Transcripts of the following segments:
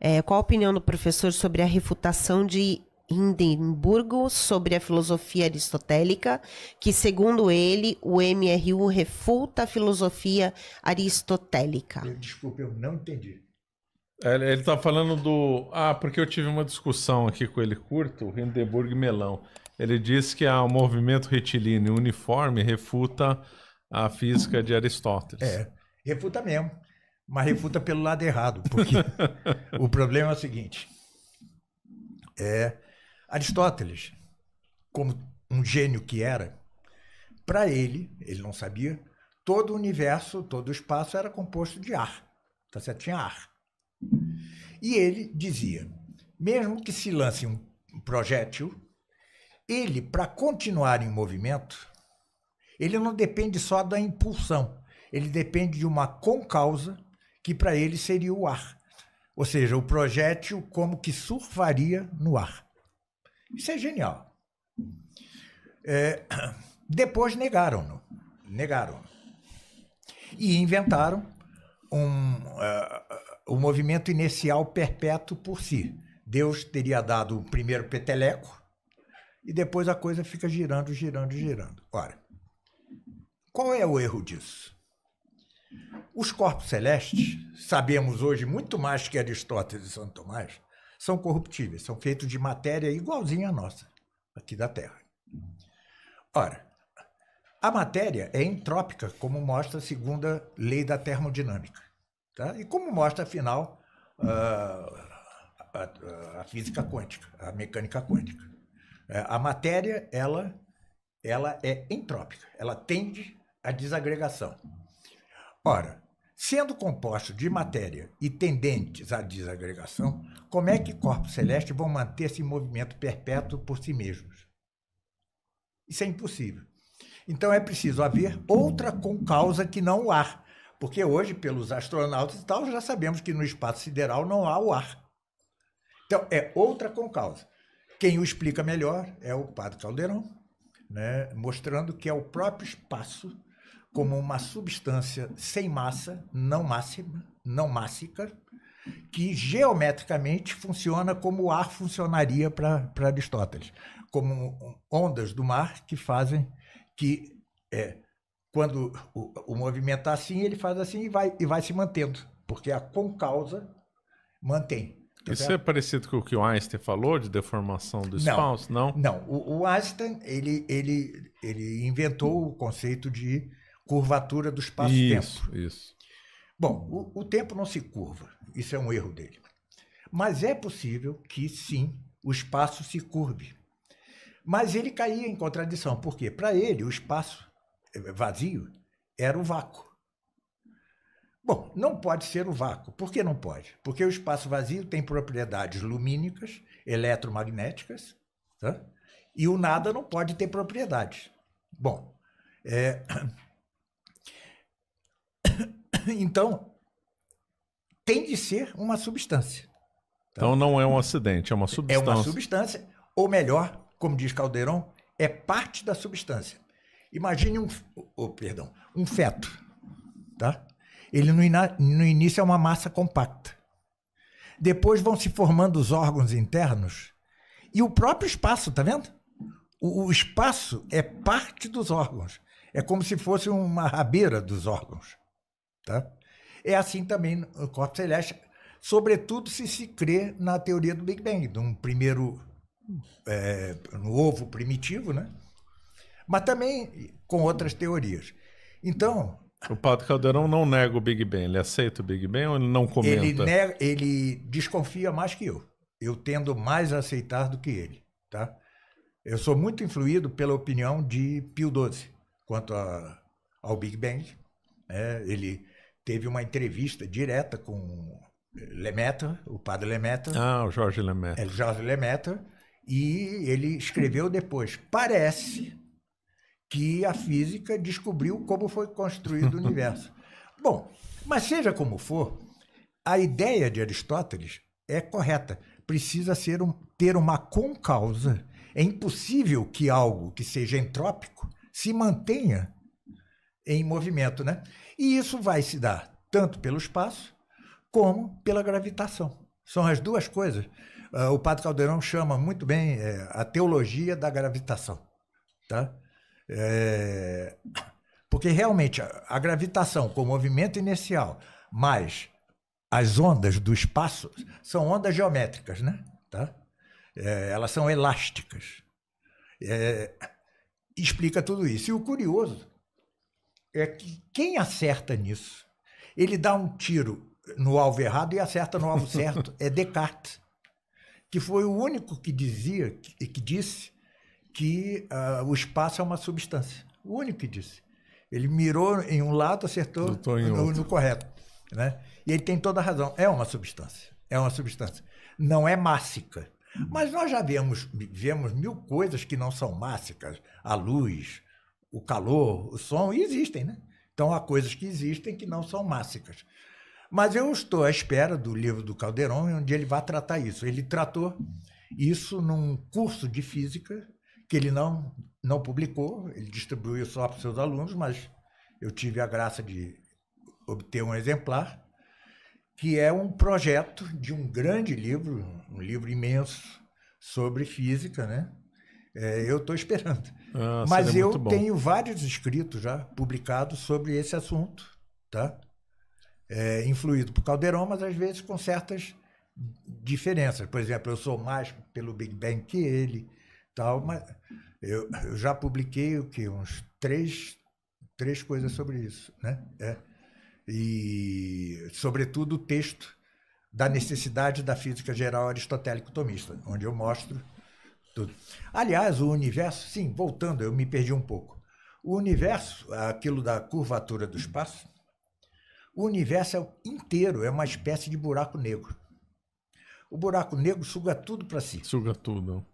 É, qual a opinião do professor sobre a refutação de Hindenburgo sobre a filosofia aristotélica, que, segundo ele, o MRU refuta a filosofia aristotélica? Desculpe, eu não entendi. É, ele está falando do. Ah, porque eu tive uma discussão aqui com ele curto, o Hindenburg Melão. Ele diz que ah, o movimento retilíneo uniforme refuta a física de Aristóteles. É, refuta mesmo mas refuta pelo lado errado, porque o problema é o seguinte: é Aristóteles, como um gênio que era, para ele, ele não sabia, todo o universo, todo o espaço era composto de ar. Tá certo? Tinha ar. E ele dizia: mesmo que se lance um projétil, ele, para continuar em movimento, ele não depende só da impulsão, ele depende de uma concausa que para ele seria o ar. Ou seja, o projétil como que surfaria no ar. Isso é genial. É, depois negaram-no. Negaram. E inventaram um, uh, é, um movimento inicial perpétuo por si. Deus teria dado o primeiro peteleco e depois a coisa fica girando, girando, girando. Ora, qual é o erro disso? Os corpos celestes, sabemos hoje muito mais que Aristóteles e Santo Tomás, são corruptíveis, são feitos de matéria igualzinha à nossa, aqui da Terra. Ora, a matéria é entrópica, como mostra a segunda lei da termodinâmica. Tá? E como mostra, afinal, a, a, a física quântica, a mecânica quântica. É, a matéria, ela, ela é entrópica, ela tende à desagregação. Ora, sendo compostos de matéria e tendentes à desagregação, como é que corpos celestes vão manter-se em movimento perpétuo por si mesmos? Isso é impossível. Então é preciso haver outra concausa que não o ar, porque hoje, pelos astronautas e tal, já sabemos que no espaço sideral não há o ar. Então é outra concausa. Quem o explica melhor é o Padre Caldeirão, né, mostrando que é o próprio espaço como uma substância sem massa, não máxima, não mássica, que geometricamente funciona como o ar funcionaria para Aristóteles, como ondas do mar que fazem que é, quando o, o movimento está assim, ele faz assim e vai, e vai se mantendo, porque a concausa mantém. Tá Isso certo? é parecido com o que o Einstein falou de deformação do espaço, não? Não. não. O, o, Einstein ele, ele, ele inventou o conceito de curvatura do espaço-tempo. Isso, isso. Bom, o, o tempo não se curva, isso é um erro dele. Mas é possível que sim, o espaço se curve. Mas ele caía em contradição, porque para ele o espaço eh, vazio era o vácuo. Bom, não pode ser o vácuo. Por que não pode? Porque o espaço vazio tem propriedades lumínicas, eletromagnéticas, tá? e o nada não pode ter propriedades. Bom, é, Então, tem de ser uma substância. Então, então não é um acidente, é uma substância. É uma substância, ou melhor, como diz Caldeirão, é parte da substância. Imagine um, oh, perdão, um feto, tá? Ele no, ina, no início é uma massa compacta. Depois vão se formando os órgãos internos e o próprio espaço, tá vendo? O, o espaço é parte dos órgãos. É como se fosse uma rabeira dos órgãos. Tá? É assim também no corpo celeste, sobretudo se se crê na teoria do Big Bang, de um primeiro é, no ovo primitivo, né? mas também com outras teorias. Então. O Padre Caldeirão não nega o Big Bang, ele aceita o Big Bang ou ele não comenta? Ele, nega, ele desconfia mais que eu. Eu tendo mais a aceitar do que ele. Tá? Eu sou muito influído pela opinião de Pio XII quanto a, ao Big Bang. É, ele teve uma entrevista direta com Lemeta, o padre Lemaitre. Ah, o Jorge Lemaitre. É, Jorge Lemeta, E ele escreveu depois: parece que a física descobriu como foi construído o universo. Bom, mas seja como for, a ideia de Aristóteles é correta. Precisa ser um, ter uma concausa. É impossível que algo que seja entrópico se mantenha em movimento, né? E isso vai se dar tanto pelo espaço como pela gravitação. São as duas coisas. Uh, o Padre Caldeirão chama muito bem é, a teologia da gravitação, tá? É, porque realmente a, a gravitação com o movimento inicial mais as ondas do espaço são ondas geométricas, né? Tá? É, elas são elásticas. É, explica tudo isso. E o curioso é que quem acerta nisso, ele dá um tiro no alvo errado e acerta no alvo certo, é Descartes, que foi o único que dizia, e que disse que uh, o espaço é uma substância. O único que disse. Ele mirou em um lado, acertou no, no, correto. Né? E ele tem toda a razão. É uma substância. É uma substância. Não é mássica. Mas nós já vemos, vemos mil coisas que não são mássicas. A luz, o calor, o som, e existem, né? Então há coisas que existem que não são mássicas. Mas eu estou à espera do livro do Caldeirão, onde ele vai tratar isso. Ele tratou isso num curso de física que ele não, não publicou, ele distribuiu só para os seus alunos, mas eu tive a graça de obter um exemplar, que é um projeto de um grande livro, um livro imenso sobre física, né? É, eu estou esperando. Ah, mas é eu tenho vários escritos já publicados sobre esse assunto, tá? É, influído por Caldeirão, mas às vezes com certas diferenças. Por exemplo, eu sou mais pelo Big Bang que ele, tal, mas eu, eu já publiquei o que uns três, três coisas sobre isso, né? É. E sobretudo o texto da necessidade da física geral aristotélico-tomista, onde eu mostro tudo. Aliás, o universo, sim, voltando, eu me perdi um pouco. O universo, aquilo da curvatura do espaço, o universo é inteiro é uma espécie de buraco negro. O buraco negro suga tudo para si. Suga tudo.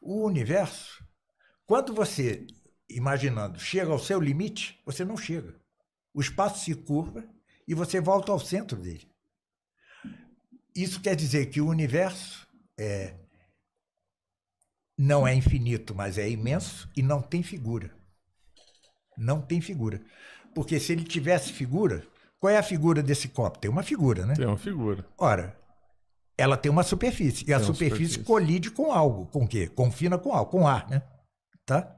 O universo, quando você, imaginando, chega ao seu limite, você não chega. O espaço se curva e você volta ao centro dele. Isso quer dizer que o universo é não é infinito, mas é imenso e não tem figura. Não tem figura. Porque se ele tivesse figura, qual é a figura desse copo? Tem uma figura, né? Tem uma figura. Ora, ela tem uma superfície. E tem a superfície, superfície, colide com algo. Com o quê? Confina com algo, com ar, né? Tá?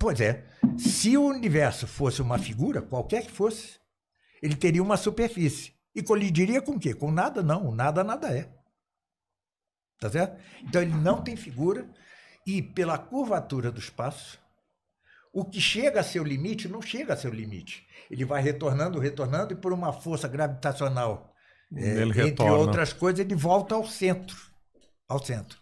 Pois é. Se o universo fosse uma figura, qualquer que fosse, ele teria uma superfície. E colidiria com o quê? Com nada, não. O nada, nada é. Tá certo? Então ele não tem figura e pela curvatura do espaço, o que chega a seu limite não chega a seu limite. Ele vai retornando, retornando e por uma força gravitacional, é, entre outras coisas, ele volta ao centro, ao centro.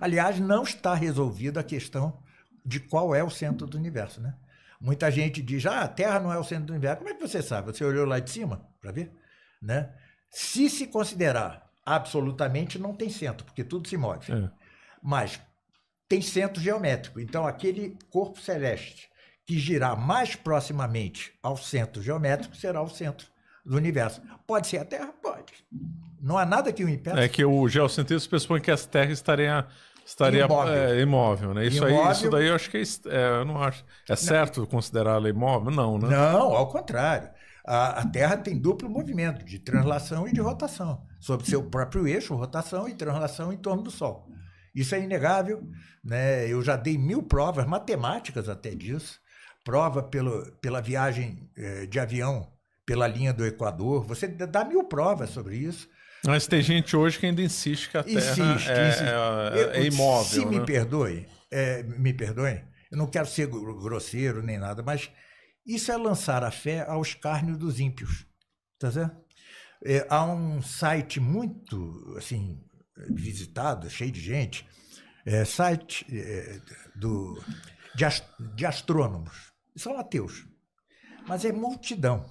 Aliás, não está resolvida a questão de qual é o centro do universo, né? Muita gente diz: "Ah, a Terra não é o centro do universo". Como é que você sabe? Você olhou lá de cima para ver, né? Se se considerar absolutamente não tem centro, porque tudo se move. É. Mas tem centro geométrico. Então, aquele corpo celeste que girar mais proximamente ao centro geométrico será o centro do universo. Pode ser a Terra? Pode. Não há nada que o impeça. É que o geocentrismo pressupõe que as terras estariam estaria imóvel, é, imóvel né? Isso, imóvel... Aí, isso daí eu acho que é, é eu não acho. É certo considerá-la imóvel? Não, né? Não, ao contrário. A, a, Terra tem duplo movimento, de translação e de rotação sobre seu próprio eixo, rotação e translação em torno do Sol. Isso é inegável, né? Eu já dei mil provas matemáticas até disso, prova pelo, pela viagem eh, de avião pela linha do Equador. Você dá mil provas sobre isso. Mas tem gente hoje que ainda insiste que a Terra insiste, é, É, é, né? é, imóvel. Se né? me perdoe, me perdoe, eu não quero ser grosseiro nem nada, mas isso é lançar a fé aos cárneos dos ímpios. Tá certo? É, há um site muito assim visitado, cheio de gente, é, site é, do, de, de astrônomos. São ateus, mas é multidão.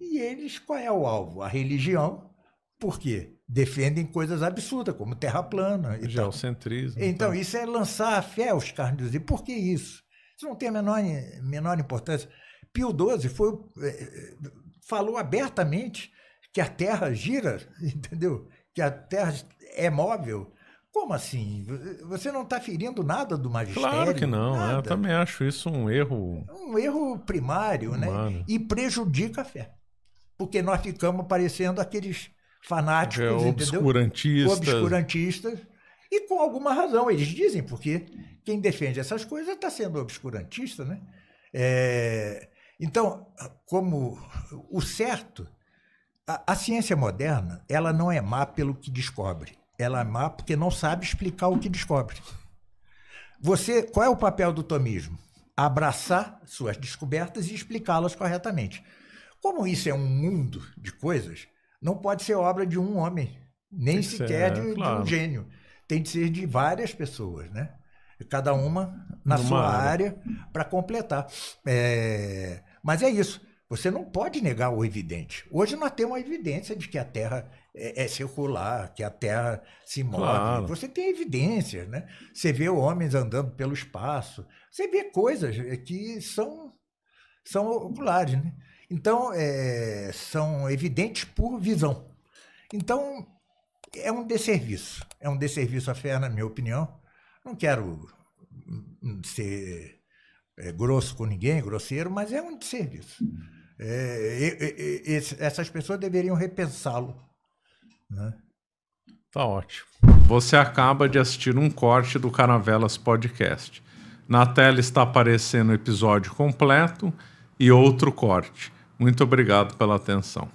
E eles, qual é o alvo? A religião, porque defendem coisas absurdas, como terra plana. E Geocentrismo. Então, tá. isso é lançar a fé aos carnes. E por que isso? Isso não tem a menor, menor importância. Pio XII foi, é, é, falou abertamente que a Terra gira, entendeu? Que a Terra é móvel. Como assim? Você não está ferindo nada do magistério? Claro que não. Né? Eu também acho isso um erro. Um erro primário, né? Humano. né? E prejudica a fé. Porque nós ficamos parecendo aqueles fanáticos, é, obscurantistas. obscurantistas. E com alguma razão, eles dizem, porque quem defende essas coisas está sendo obscurantista, né? É... Então, como o certo a, a, ciência moderna, ela não é má pelo que descobre. Ela é má porque não sabe explicar o que descobre. Você, qual é o papel do tomismo? Abraçar suas descobertas e explicá-las corretamente. Como isso é um mundo de coisas, não pode ser obra de um homem, nem sequer ser, de, claro. de, um gênio. Tem de ser de várias pessoas, né? Cada uma na Numa sua área, área para completar. É... Mas é isso. Você não pode negar o evidente. Hoje nós temos a evidência de que a Terra é, é circular, que a Terra se move. Claro. Você tem evidências, né? Você vê homens andando pelo espaço, você vê coisas é, que são, são oculares, né? Então, é, são evidentes por visão. Então, é um desserviço. É um desserviço à fé, na minha opinião. Não quero hum, hum, ser é, grosso com ninguém, grosseiro, mas é um desserviço. Uhum. É, essas pessoas deveriam repensá-lo. Né? Tá ótimo. Você acaba de assistir um corte do Caravelas Podcast. Na tela está aparecendo o episódio completo e outro corte. Muito obrigado pela atenção.